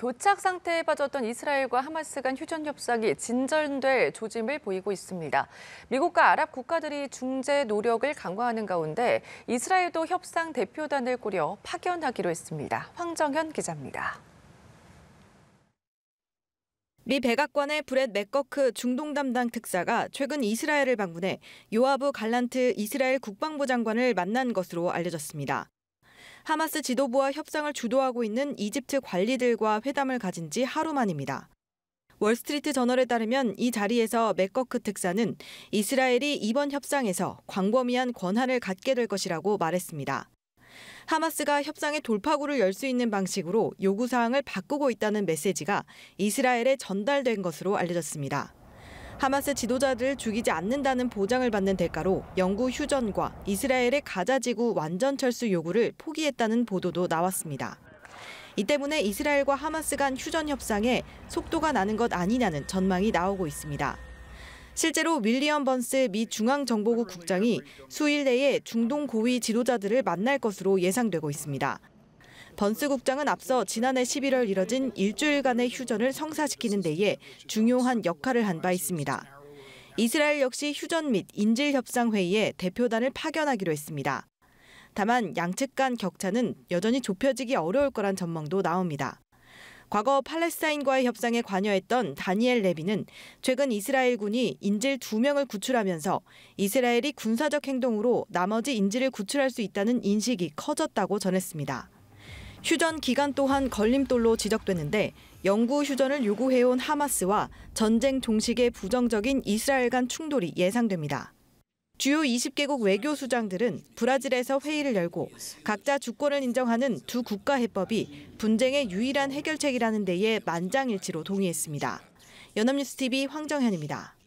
교착 상태에 빠졌던 이스라엘과 하마스 간 휴전 협상이 진전될 조짐을 보이고 있습니다. 미국과 아랍 국가들이 중재 노력을 강화하는 가운데 이스라엘도 협상 대표단을 꾸려 파견하기로 했습니다. 황정현 기자입니다. 미 백악관의 브렛 맥거크 중동 담당 특사가 최근 이스라엘을 방문해 요아브 갈란트 이스라엘 국방부 장관을 만난 것으로 알려졌습니다. 하마스 지도부와 협상을 주도하고 있는 이집트 관리들과 회담을 가진 지 하루 만입니다. 월스트리트 저널에 따르면 이 자리에서 맥거크 특사는 이스라엘이 이번 협상에서 광범위한 권한을 갖게 될 것이라고 말했습니다. 하마스가 협상의 돌파구를 열 수 있는 방식으로 요구사항을 바꾸고 있다는 메시지가 이스라엘에 전달된 것으로 알려졌습니다. 하마스 지도자들을 죽이지 않는다는 보장을 받는 대가로 영구 휴전과 이스라엘의 가자지구 완전 철수 요구를 포기했다는 보도도 나왔습니다. 이 때문에 이스라엘과 하마스 간 휴전 협상에 속도가 나는 것 아니냐는 전망이 나오고 있습니다. 실제로 윌리엄 번스 미 중앙정보국 국장이 수일 내에 중동 고위 지도자들을 만날 것으로 예상되고 있습니다. 번스 국장은 앞서 지난해 11월 이뤄진 일주일간의 휴전을 성사시키는 데에 중요한 역할을 한 바 있습니다. 이스라엘 역시 휴전 및 인질 협상 회의에 대표단을 파견하기로 했습니다. 다만 양측 간 격차는 여전히 좁혀지기 어려울 거란 전망도 나옵니다. 과거 팔레스타인과의 협상에 관여했던 다니엘 레비는 최근 이스라엘군이 인질 2명을 구출하면서 이스라엘이 군사적 행동으로 나머지 인질을 구출할 수 있다는 인식이 커졌다고 전했습니다. 휴전 기간 또한 걸림돌로 지적되는데 영구 휴전을 요구해온 하마스와 전쟁 종식에 부정적인 이스라엘 간 충돌이 예상됩니다. 주요 20개국 외교 수장들은 브라질에서 회의를 열고 각자 주권을 인정하는 두 국가 해법이 분쟁의 유일한 해결책이라는 데에 만장일치로 동의했습니다. 연합뉴스TV 황정현입니다.